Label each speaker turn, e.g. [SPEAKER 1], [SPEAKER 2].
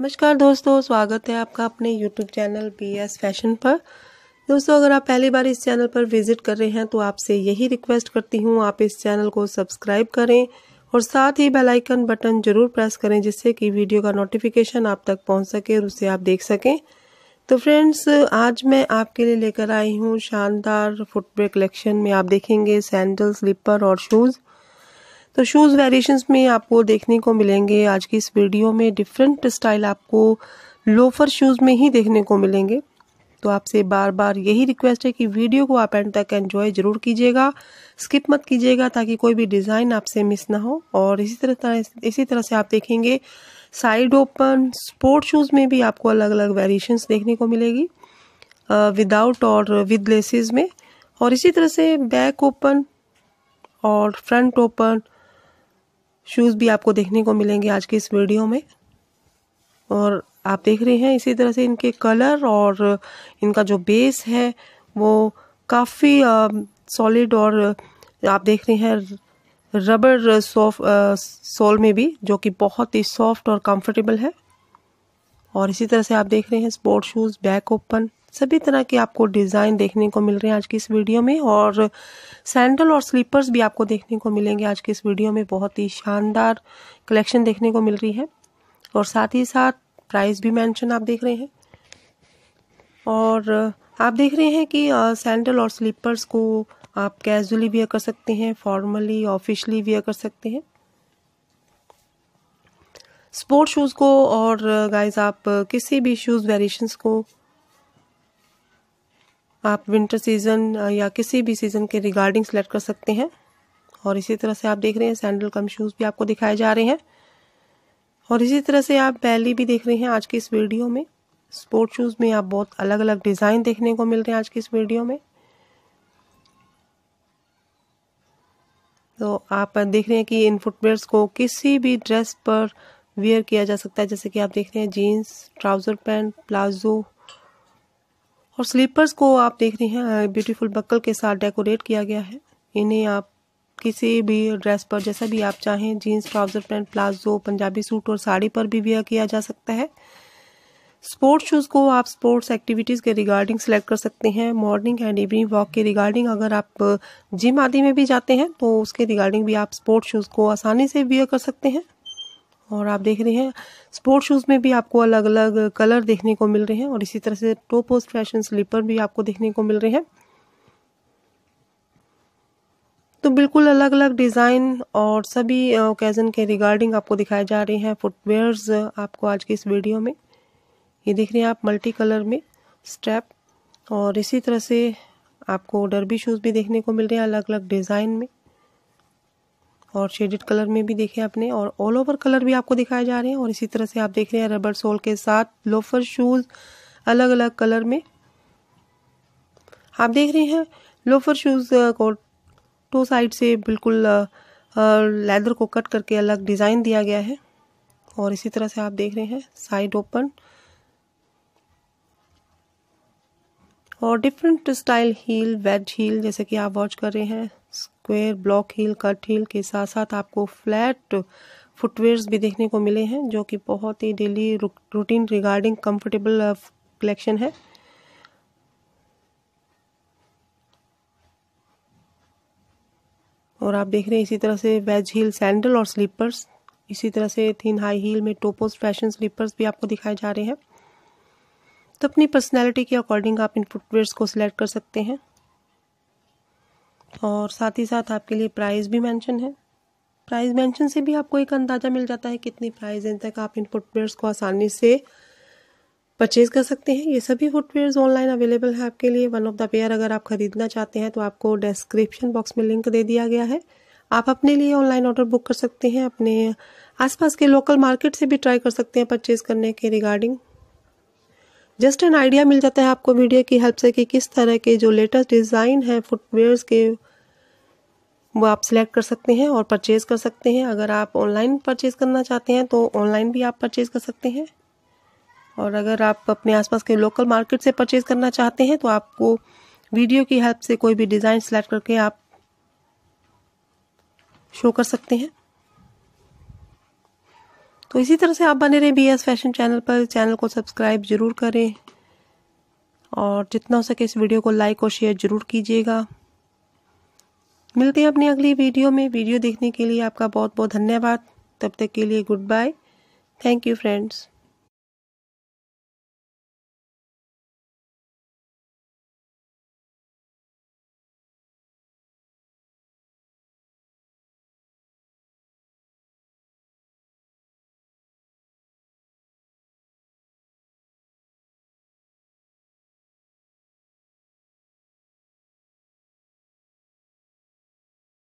[SPEAKER 1] नमस्कार दोस्तों स्वागत है आपका अपने YouTube channel B S fashion पर दोस्तों अगर आप पहली बार इस चैनल पर विजिट कर रहे हैं तो आपसे यही रिक्वेस्ट करती हूँ आप इस चैनल को सब्सक्राइब करें और साथ ही बेल आइकन बटन जरूर प्रेस करें जिससे कि वीडियो का नोटिफिकेशन आप तक पहुँच सके और उसे आप देख सकें तो फ्रेंड्स आज मैं आपके लिए लेकर आई हूँ शानदार फुटवेयर कलेक्शन में आप देखेंगे सैंडल स्लीपर और शूज़ तो शूज़ वेरिएशंस में आपको देखने को मिलेंगे आज की इस वीडियो में डिफरेंट स्टाइल आपको लोफर शूज़ में ही देखने को मिलेंगे तो आपसे बार बार यही रिक्वेस्ट है कि वीडियो को आप एंड तक एंजॉय ज़रूर कीजिएगा स्किप मत कीजिएगा ताकि कोई भी डिज़ाइन आपसे मिस ना हो और इसी तरह तरह इसी तरह से आप देखेंगे साइड ओपन स्पोर्ट शूज़ में भी आपको अलग अलग वेरिएशंस देखने को मिलेगी विदाउट और विद लेसेस में और इसी तरह से बैक ओपन और फ्रंट ओपन शूज़ भी आपको देखने को मिलेंगे आज के इस वीडियो में और आप देख रहे हैं इसी तरह से इनके कलर और इनका जो बेस है वो काफ़ी सॉलिड और आप देख रहे हैं रबर सॉफ्ट सोल में भी जो कि बहुत ही सॉफ्ट और कंफर्टेबल है और इसी तरह से आप देख रहे हैं स्पोर्ट शूज़ बैक ओपन सभी तरह के आपको डिज़ाइन देखने को मिल रहे हैं आज की इस वीडियो में और सैंडल और स्लीपर्स भी आपको देखने को मिलेंगे आज की इस वीडियो में बहुत ही शानदार कलेक्शन देखने को मिल रही है और साथ ही साथ प्राइस भी मेंशन आप देख रहे हैं और आप देख रहे हैं कि सैंडल और स्लीपर्स को आप कैजुअली वेयर कर सकते हैं फॉर्मली ऑफिशली वेयर कर सकते हैं स्पोर्ट शूज़ को और गाइस आप किसी भी शूज़ वेरिएशंस को आप विंटर सीज़न uh, या किसी भी सीज़न के रिगार्डिंग सेलेक्ट कर सकते हैं और इसी तरह से आप देख रहे हैं सैंडल कम शूज़ भी आपको दिखाए जा रहे हैं और इसी तरह से आप बैली भी देख रहे हैं आज की इस वीडियो में स्पोर्ट शूज़ में आप बहुत अलग अलग डिज़ाइन देखने को मिल रहे हैं आज की इस वीडियो में तो आप देख रहे हैं कि इन फुटवेयर्स को किसी भी ड्रेस पर वेयर किया जा सकता है जैसे कि आप देख रहे हैं जीन्स ट्राउज़र पैंट प्लाजो और स्लीपर्स को आप देख रहे हैं ब्यूटीफुल बक्कल के साथ डेकोरेट किया गया है इन्हें आप किसी भी ड्रेस पर जैसा भी आप चाहें jeans trouser pant palazzo Punjabi suit और साड़ी पर भी वेयर किया जा सकता है स्पोर्ट्स शूज़ को आप स्पोर्ट्स एक्टिविटीज़ के रिगार्डिंग सेलेक्ट कर सकते हैं मॉर्निंग एंड इवनिंग वॉक के रिगार्डिंग अगर आप जिम आदि में भी जाते हैं तो उसके रिगार्डिंग भी आप स्पोर्ट्स शूज़ को आसानी से वेयर कर सकते हैं और आप देख रहे हैं स्पोर्ट शूज़ में भी आपको अलग अलग कलर देखने को मिल रहे हैं और इसी तरह से टो पोस्ट फैशन स्लीपर भी आपको देखने को मिल रहे हैं तो बिल्कुल अलग अलग डिज़ाइन और सभी ओकेज़न के रिगार्डिंग आपको दिखाए जा रहे हैं फुटवेयर्स आपको आज के इस वीडियो में ये देख रहे हैं आप मल्टी कलर में स्ट्रैप और इसी तरह से आपको डरबी शूज़ भी देखने को मिल रहे हैं अलग अलग डिज़ाइन में और शेडेड कलर में भी देखे आपने और ऑल ओवर कलर भी आपको दिखाए जा रहे हैं और इसी तरह से आप देख रहे हैं रबर सोल के साथ लोफर शूज़ अलग अलग कलर में आप देख रहे हैं लोफर शूज़ को टू साइड से बिल्कुल लेदर को कट करके अलग डिज़ाइन दिया गया है और इसी तरह से आप देख रहे हैं साइड ओपन और different style heel wedge heel जैसे कि आप वॉच कर रहे हैं square block heel cut heel के साथ साथ आपको फ्लैट फुटवेयर्स भी देखने को मिले हैं जो कि बहुत ही daily routine regarding comfortable collection है और आप देख रहे हैं इसी तरह से वेज हील सैंडल और स्लीपर्स इसी तरह से थिन हाई हील में टोपोस फैशन स्लीपर्स भी आपको दिखाए जा रहे हैं तो अपनी पर्सनैलिटी के अकॉर्डिंग आप इन फुटवेयर्स को सिलेक्ट कर सकते हैं और साथ ही साथ आपके लिए प्राइस भी मेंशन है प्राइस मेंशन से भी आपको एक अंदाज़ा मिल जाता है कितनी प्राइस इन तक आप इन फुटवेयर्स को आसानी से परचेज़ कर सकते हैं ये सभी फुटवेयर्स ऑनलाइन अवेलेबल है आपके लिए वन ऑफ द पेयर अगर आप ख़रीदना चाहते हैं तो आपको डिस्क्रिप्शन बॉक्स में लिंक दे दिया गया है आप अपने लिए ऑनलाइन ऑर्डर बुक कर सकते हैं अपने आसपास के लोकल मार्केट से भी ट्राई कर सकते हैं परचेज़ करने के रिगार्डिंग जस्ट एन आइडिया मिल जाता है आपको वीडियो की हेल्प से कि किस तरह के जो लेटेस्ट डिज़ाइन है फुटवेयर्स के वो आप सिलेक्ट कर सकते हैं और परचेज़ कर सकते हैं अगर आप ऑनलाइन परचेज़ करना चाहते हैं तो ऑनलाइन भी आप परचेज़ कर सकते हैं और अगर आप अपने आसपास के लोकल मार्केट से परचेज़ करना चाहते हैं तो आपको वीडियो की हेल्प से कोई भी डिज़ाइन सिलेक्ट करके आप शो कर सकते हैं तो इसी तरह से आप बने रहें बी एस फैशन चैनल पर चैनल को सब्सक्राइब ज़रूर करें और जितना हो सके इस वीडियो को लाइक और शेयर ज़रूर कीजिएगा मिलते हैं अपनी अगली वीडियो में वीडियो देखने के लिए आपका बहुत बहुत धन्यवाद तब तक के लिए good bye thank you friends